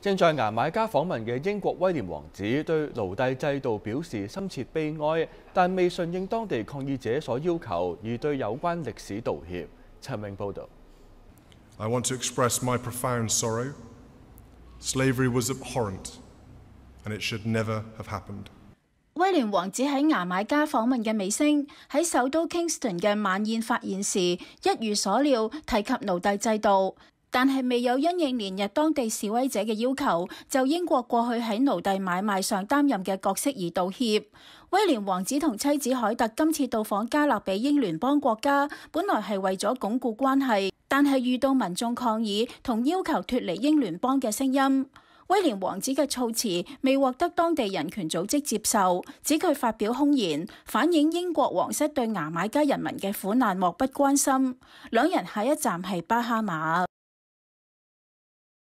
正在牙買加訪問嘅英國威廉王子對奴隸制度表示深切悲哀，但未順應當地抗議者所要求而對有關歷史道歉。陳明 happened. 威廉王子喺牙買加訪問嘅尾聲，喺首都 Kingston 嘅晚宴發言時，一如所料提及奴隸制度。但系未有因应连日当地示威者嘅要求，就英国过去喺奴隶买卖上担任嘅角色而道歉。威廉王子同妻子凯特今次到访加勒比英联邦国家，本来系为咗巩固关系，但系遇到民众抗议同要求脱离英联邦嘅声音。威廉王子嘅措辞未获得当地人权组织接受，指佢发表空言，反映英国皇室对牙买加人民嘅苦难漠不关心。两人下一站系巴哈马。